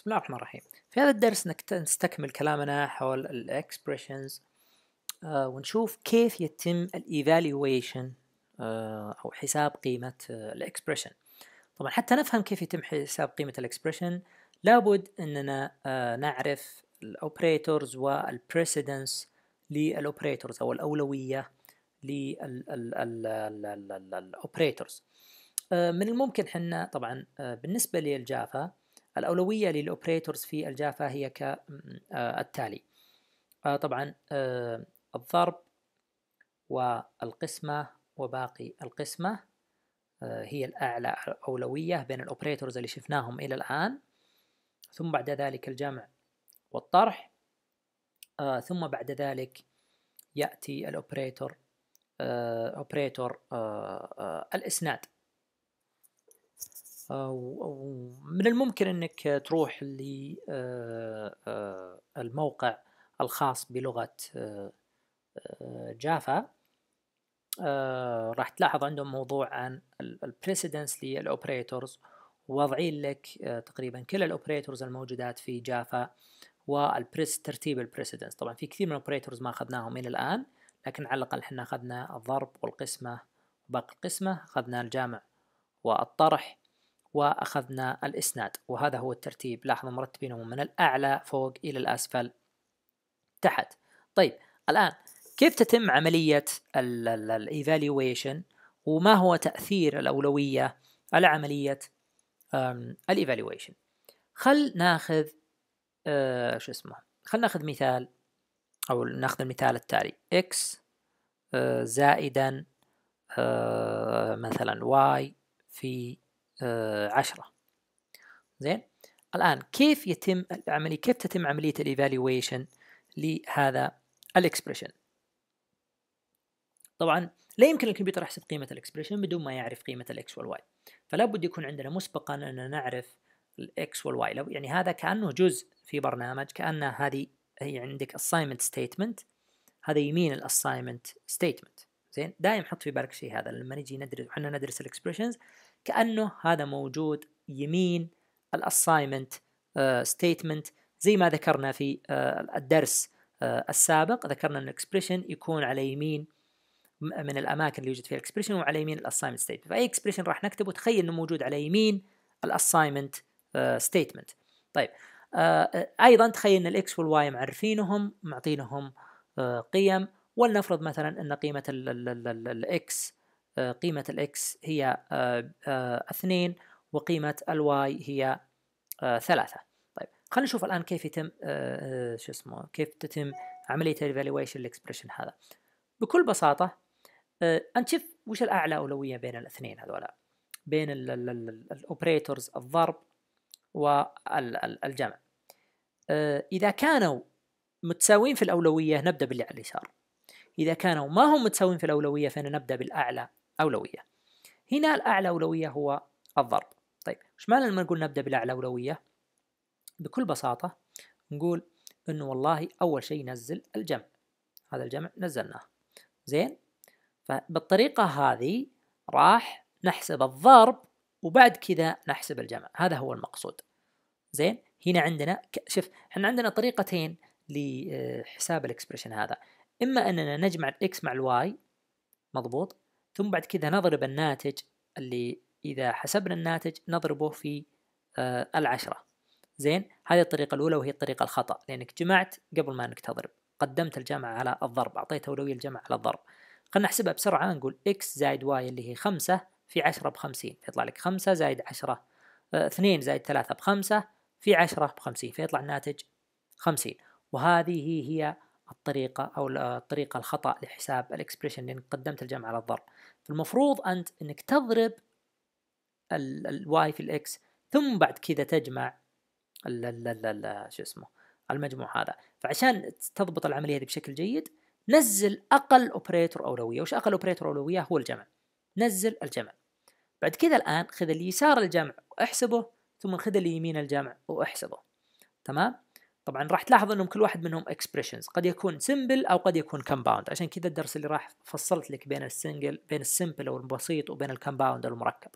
بسم الله الرحمن الرحيم في هذا الدرس نستكمل كلامنا حول الاكسبريشنز آه ونشوف كيف يتم الايفالويشن آه او حساب قيمة الـ آه، الاكسبريشن طبعا حتى نفهم كيف يتم حساب قيمة الاكسبريشن لابد اننا آه، نعرف الاوبريتورز والبريسيدنس للاوبريتورز او الاولوية للاوبريتورز آه، من الممكن حنا طبعا بالنسبة للجافا الأولوية للأوبريتورز في الجافا هي كالتالي آه، آه، طبعا آه، الضرب والقسمة وباقي القسمة هي الأعلى أولوية بين الأوبريتورز اللي شفناهم إلى الآن ثم بعد ذلك الجمع والطرح ثم بعد ذلك يأتي الأوبريتور أوبريتور الإسناد آه، ومن الممكن انك تروح للموقع آه، آه، الخاص بلغة جافا راح تلاحظ عندهم موضوع عن البريسيدنس للاوبريتورز واضعين لك تقريبا كل الاوبريتورز الموجودات في جافا والبريس ترتيب البريسيدنس طبعا في كثير من الاوبريتورز ما اخذناهم الى الان لكن على الاقل احنا اخذنا الضرب والقسمه وباقي القسمه اخذنا الجامع والطرح وأخذنا الإسناد وهذا هو الترتيب لاحظوا مرتبينهم من الأعلى فوق إلى الأسفل تحت طيب الآن كيف تتم عملية الإيفاليويشن وما هو تأثير الأولوية على عملية الإيفاليويشن خل ناخذ آه، شو اسمه خل ناخذ مثال أو ناخذ المثال التالي x آه، زائدا آه، مثلا y في آه، عشرة زين الآن كيف يتم العملية كيف تتم عملية الإيفالويشن لهذا الإكسبريشن طبعا لا يمكن الكمبيوتر يحسب قيمة الإكسبريشن بدون ما يعرف قيمة الإكس والواي فلا بد يكون عندنا مسبقا أننا نعرف الإكس والواي لو يعني هذا كأنه جزء في برنامج كأن هذه هي عندك assignment statement هذا يمين assignment statement زين دائما حط في بالك شيء هذا لما نجي ندرس احنا ندرس الاكسبريشنز كأنه هذا موجود يمين الأسايمنت آه، ستيتمنت زي ما ذكرنا في آه، الدرس آه، السابق ذكرنا أن الإكسبريشن يكون على يمين من الأماكن اللي يوجد فيها الإكسبريشن وعلى يمين الأسايمنت ستيتمنت فأي إكسبريشن راح نكتبه تخيل أنه موجود على يمين الأسايمنت ستيتمنت طيب أيضا تخيل أن الإكس والواي معرفينهم معطينهم قيم ولنفرض مثلا أن قيمة الإكس آه، قيمة الإكس هي آه، آه، اثنين وقيمة الواي هي ثلاثة طيب خلينا نشوف الآن كيف يتم شو اسمه كيف تتم عملية الإيفالويشن الإكسبريشن هذا بكل بساطة أنت شوف وش الأعلى أولوية بين الاثنين هذولا بين الأوبريتورز الضرب والجمع إذا كانوا متساويين في الأولوية نبدأ باللي على اليسار إذا كانوا ما هم متساويين في الأولوية فنبدأ بالأعلى أولوية هنا الأعلى أولوية هو الضرب طيب إيش معنى لما نقول نبدأ بالأعلى أولوية بكل بساطة نقول أنه والله أول شيء نزل الجمع هذا الجمع نزلناه زين فبالطريقة هذه راح نحسب الضرب وبعد كذا نحسب الجمع هذا هو المقصود زين هنا عندنا شوف احنا عندنا طريقتين لحساب آه، الاكسبريشن هذا اما اننا نجمع الاكس مع الواي مضبوط ثم بعد كذا نضرب الناتج اللي إذا حسبنا الناتج نضربه في آه العشرة زين هذه الطريقة الأولى وهي الطريقة الخطأ لأنك جمعت قبل ما أنك تضرب قدمت الجمع على الضرب أعطيت أولوية الجمع على الضرب خلينا نحسبها بسرعة نقول x زائد y اللي هي خمسة في عشرة بخمسين فيطلع لك خمسة زائد عشرة آه، اثنين زائد ثلاثة بخمسة في عشرة بخمسين فيطلع الناتج خمسين وهذه هي الطريقة أو آه، الطريقة الخطأ لحساب الإكسبريشن لأنك قدمت الجمع على الضرب فالمفروض انت انك تضرب الواي في الاكس ثم بعد كذا تجمع لا لا لا لا شو اسمه المجموع هذا فعشان تضبط العمليه هذه بشكل جيد نزل اقل اوبريتور اولويه وش اقل اوبريتور اولويه هو الجمع نزل الجمع بعد كذا الان خذ اليسار الجمع واحسبه ثم خذ اليمين الجمع واحسبه تمام طبعا راح تلاحظ انهم كل واحد منهم اكسبريشنز قد يكون سمبل او قد يكون كومباوند عشان كذا الدرس اللي راح فصلت لك بين السنجل بين السمبل او البسيط وبين الكومباوند المركب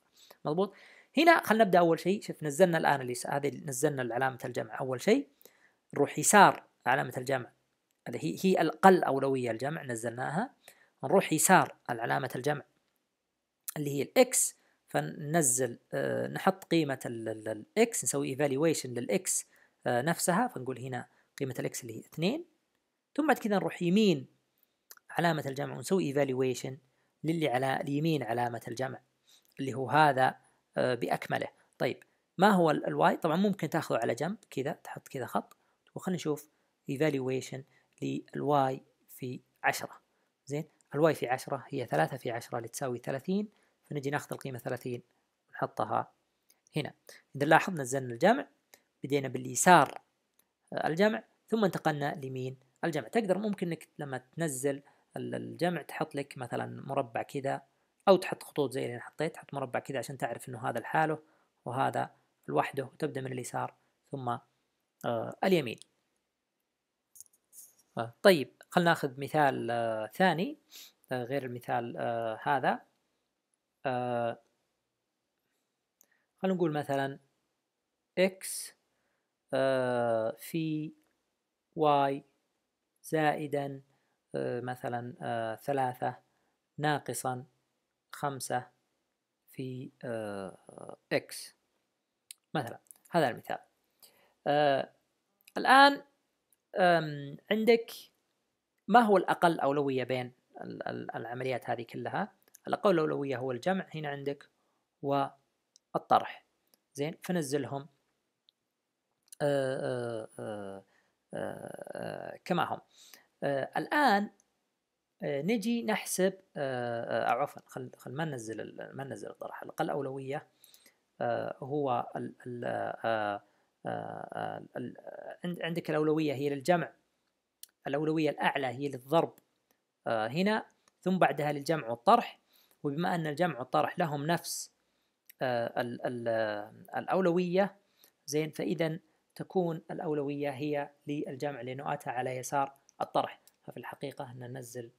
مضبوط هنا خلينا نبدا اول شيء شوف نزلنا الان اللي هذه نزلنا علامه الجمع اول شيء نروح يسار علامه الجمع اللي هي هي الاقل اولويه الجمع نزلناها نروح يسار علامه الجمع اللي هي الاكس فننزل آه، نحط قيمه الاكس نسوي ايفالويشن للاكس آه، نفسها فنقول هنا قيمة الإكس اللي هي 2 ثم بعد كذا نروح يمين علامة الجمع ونسوي ايفالويشن للي على اليمين علامة الجمع اللي هو هذا آه، بأكمله طيب ما هو الواي طبعا ممكن تاخذه على جنب كذا تحط كذا خط وخلينا نشوف evaluation للواي في عشرة زين الواي في عشرة هي ثلاثة في عشرة اللي تساوي ثلاثين فنجي ناخذ القيمة ثلاثين ونحطها هنا إذا لاحظ نزلنا الجمع بدينا باليسار آه، الجمع ثم انتقلنا لمين الجمع تقدر ممكن انك لما تنزل الجمع تحط لك مثلا مربع كذا او تحط خطوط زي اللي انا حطيت تحط مربع كذا عشان تعرف انه هذا لحاله وهذا لوحده وتبدا من اليسار ثم آه اليمين آه طيب خلنا ناخذ مثال آه ثاني آه غير المثال آه هذا آه خلنا نقول مثلا x آه، في واي زائدا آه، مثلا آه، ثلاثة ناقصا خمسة في إكس مثلا هذا المثال الآن عندك ما هو الأقل أولوية بين العمليات هذه كلها الأقل أولوية هو الجمع هنا عندك والطرح زين فنزلهم آه، آه، آه، كما هم الآن نجي نحسب أو عفوا خل خل ما ننزل ما ننزل الطرح الأقل أولوية هو ال ال ال عندك الأولوية هي للجمع الأولوية الأعلى هي للضرب هنا ثم بعدها للجمع والطرح وبما أن الجمع والطرح لهم نفس الأولوية زين فإذا تكون الأولوية هي للجمع لأنه أتى على يسار الطرح ففي الحقيقة أن ننزل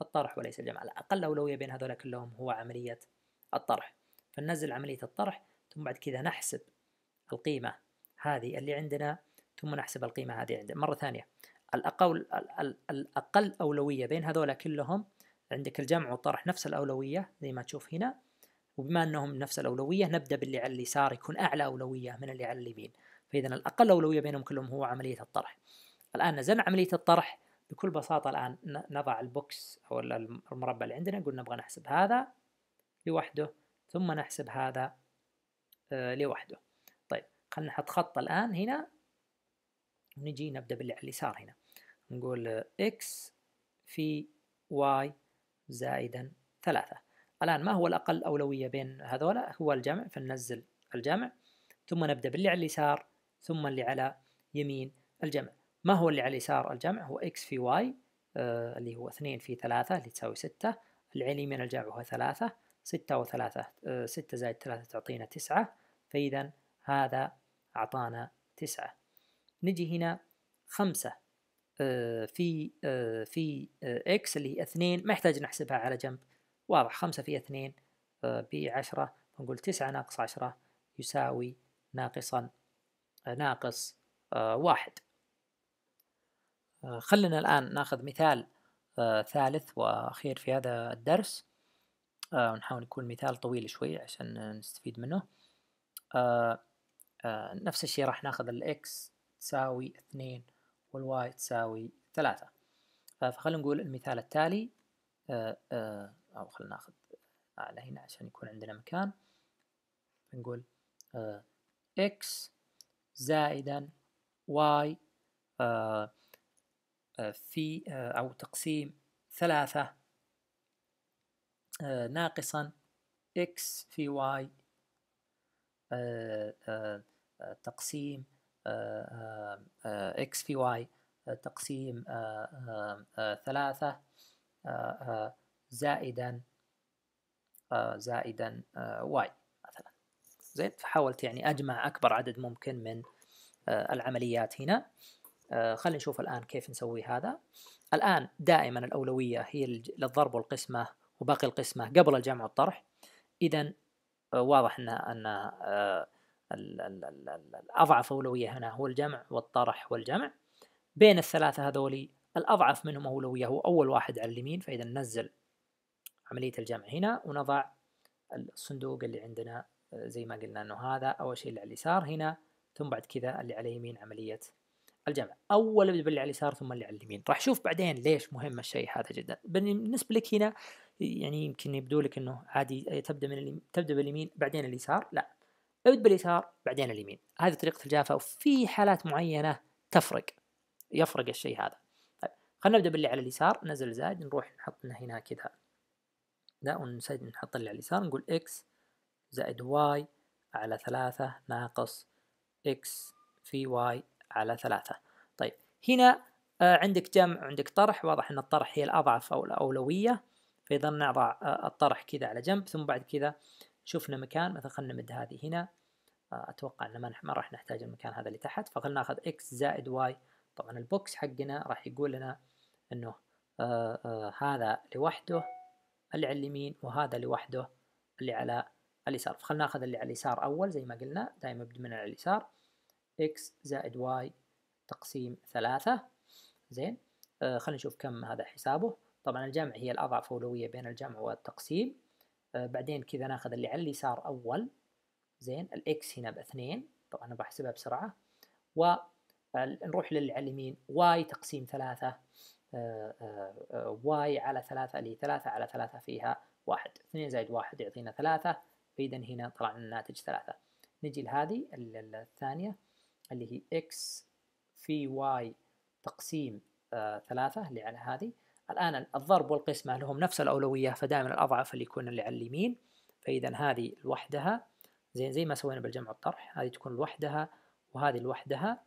الطرح وليس الجمع الأقل أولوية بين هذول كلهم هو عملية الطرح فننزل عملية الطرح ثم بعد كذا نحسب القيمة هذه اللي عندنا ثم نحسب القيمة هذه عندنا مرة ثانية الأقل, الأقل أولوية بين هذول كلهم عندك الجمع والطرح نفس الأولوية زي ما تشوف هنا وبما أنهم نفس الأولوية نبدأ باللي على اليسار يكون أعلى أولوية من اللي على اليمين فإذا الأقل أولوية بينهم كلهم هو عملية الطرح الآن نزلنا عملية الطرح بكل بساطة الآن نضع البوكس أو المربع اللي عندنا نقول نبغى نحسب هذا لوحده ثم نحسب هذا آه، لوحده طيب خلينا نحط خط الآن هنا ونجي نبدأ باللي على اليسار هنا نقول x في y زائدا ثلاثة الآن ما هو الأقل أولوية بين هذولا هو الجمع فننزل الجمع ثم نبدأ باللي على اليسار ثم اللي على يمين الجمع ما هو اللي على يسار الجمع هو x في y آه اللي هو 2 في 3 اللي تساوي 6 اللي على يمين الجمع هو 3 6 و3 آه 6 زائد 3 تعطينا 9 فإذا هذا أعطانا 9 نجي هنا 5 آه في آه في آه x اللي هي 2 ما يحتاج نحسبها على جنب واضح 5 في 2 ب 10 نقول 9 ناقص 10 يساوي ناقصا ناقص آه، واحد آه، خلنا الآن ناخذ مثال آه، ثالث وأخير في هذا الدرس ونحاول يكون مثال طويل شوي عشان نستفيد منه نفس الشيء راح ناخذ الإكس تساوي اثنين والواي تساوي ثلاثة فخلنا نقول المثال التالي أو خلنا ناخذ على هنا عشان يكون عندنا مكان نقول إكس زائدا y آه، آه، في آه، أو تقسيم ثلاثة ناقصا x في y تقسيم x في y تقسيم ثلاثة زائدا زائدا y زين فحاولت يعني اجمع اكبر عدد ممكن من آه، العمليات هنا آه، خلينا نشوف الان كيف نسوي هذا الان دائما الاولويه هي للضرب والقسمه وباقي القسمه قبل الجمع والطرح اذا آه، واضح ان ان الاضعف اولويه هنا هو الجمع والطرح والجمع بين الثلاثه هذولي الاضعف منهم اولويه هو اول واحد على اليمين فاذا ننزل عمليه الجمع هنا ونضع الصندوق اللي عندنا زي ما قلنا انه هذا اول شيء اللي على اليسار هنا ثم بعد كذا اللي على اليمين عمليه الجمع اول ابدا باللي على اليسار ثم اللي على اليمين راح اشوف بعدين ليش مهم الشيء هذا جدا بالنسبه لك هنا يعني يمكن يبدو لك انه عادي تبدا من تبدا باليمين بعدين اليسار لا ابدا باليسار بعدين اليمين هذه طريقه الجافه وفي حالات معينه تفرق يفرق الشيء هذا طيب خلينا نبدا باللي على اليسار نزل زائد نروح نحط هنا كذا لا ونحط اللي على اليسار نقول اكس زائد y على ثلاثة ناقص x في y على ثلاثة طيب هنا آه، عندك جمع عندك طرح واضح أن الطرح هي الأضعف أو الأولوية فإذا نضع آه، الطرح كذا على جنب ثم بعد كذا شفنا مكان مثلا خلينا نمد هذه هنا آه، أتوقع أن ما راح نحتاج المكان هذا اللي تحت فخلنا ناخذ x زائد y طبعا البوكس حقنا راح يقول لنا أنه آه آه هذا لوحده اللي على اليمين وهذا لوحده اللي على اليسار فخلنا ناخذ اللي على اليسار أول زي ما قلنا دائما أبدأ من على اليسار x زائد y تقسيم ثلاثة زين آه خلينا نشوف كم هذا حسابه طبعا الجمع هي الأضعف أولوية بين الجمع والتقسيم آه بعدين كذا ناخذ اللي على اليسار أول زين الإكس هنا باثنين طبعا أنا بحسبها بسرعة ونروح للي على اليمين واي تقسيم ثلاثة واي آه، آه، آه، على ثلاثة اللي ثلاثة على ثلاثة فيها واحد اثنين زائد واحد يعطينا ثلاثة فإذا هنا طلع لنا الناتج ثلاثة نجي لهذه الثانية اللي هي إكس في واي تقسيم آه ثلاثة اللي على هذه الآن الضرب والقسمة لهم نفس الأولوية فدائما الأضعف اللي يكون اللي على اليمين فإذا هذه لوحدها زي زي ما سوينا بالجمع والطرح هذه تكون لوحدها وهذه لوحدها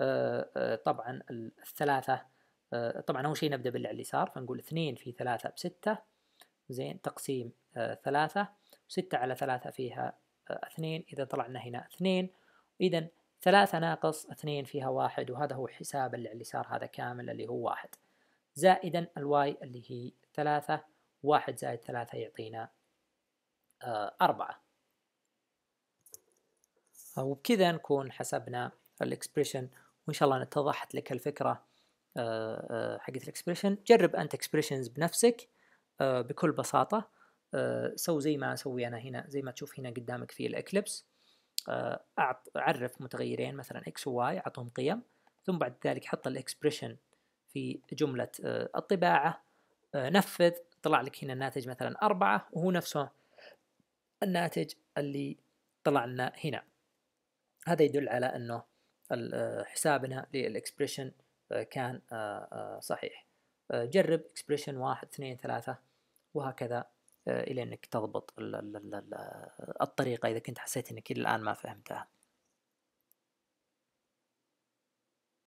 آه آه طبعا الثلاثة آه، طبعا أول شيء نبدأ باللي على اليسار فنقول اثنين في ثلاثة بستة زين تقسيم آه، ثلاثة ستة على ثلاثة فيها آه، اثنين إذا طلعنا هنا اثنين إذا ثلاثة ناقص اثنين فيها واحد وهذا هو حساب اللي على اليسار هذا كامل اللي هو واحد زائدا الواي اللي هي ثلاثة واحد زائد ثلاثة يعطينا آه، أربعة وبكذا نكون حسبنا الاكسبريشن وإن شاء الله اتضحت لك الفكرة آه، حقت الاكسبريشن جرب أنت اكسبريشنز بنفسك بكل بساطة سو زي ما اسوي انا هنا زي ما تشوف هنا قدامك في الاكليبس اعرف آه، متغيرين مثلا اكس وواي اعطهم قيم ثم بعد ذلك حط الاكسبريشن في جملة آه، الطباعة آه، نفذ طلع لك هنا الناتج مثلا أربعة وهو نفسه الناتج اللي طلع لنا هنا هذا يدل على أنه حسابنا للإكسبريشن كان صحيح جرب إكسبريشن واحد اثنين ثلاثة وهكذا الى انك تضبط الطريقه اذا كنت حسيت انك الى الان ما فهمتها